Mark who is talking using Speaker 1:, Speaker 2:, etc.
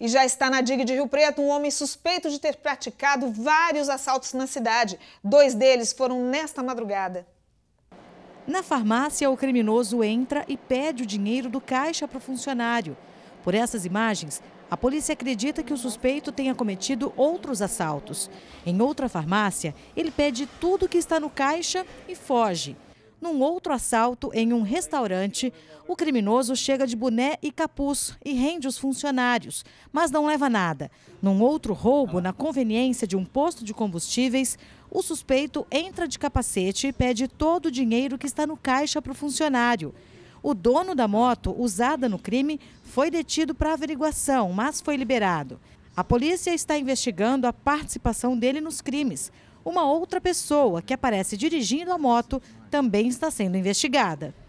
Speaker 1: E já está na digue de Rio Preto um homem suspeito de ter praticado vários assaltos na cidade.
Speaker 2: Dois deles foram nesta madrugada. Na farmácia, o criminoso entra e pede o dinheiro do caixa para o funcionário. Por essas imagens, a polícia acredita que o suspeito tenha cometido outros assaltos. Em outra farmácia, ele pede tudo que está no caixa e foge. Num outro assalto em um restaurante, o criminoso chega de boné e capuz e rende os funcionários, mas não leva nada. Num outro roubo, na conveniência de um posto de combustíveis, o suspeito entra de capacete e pede todo o dinheiro que está no caixa para o funcionário. O dono da moto usada no crime foi detido para averiguação, mas foi liberado. A polícia está investigando a participação dele nos crimes. Uma outra pessoa que aparece dirigindo a moto também está sendo investigada.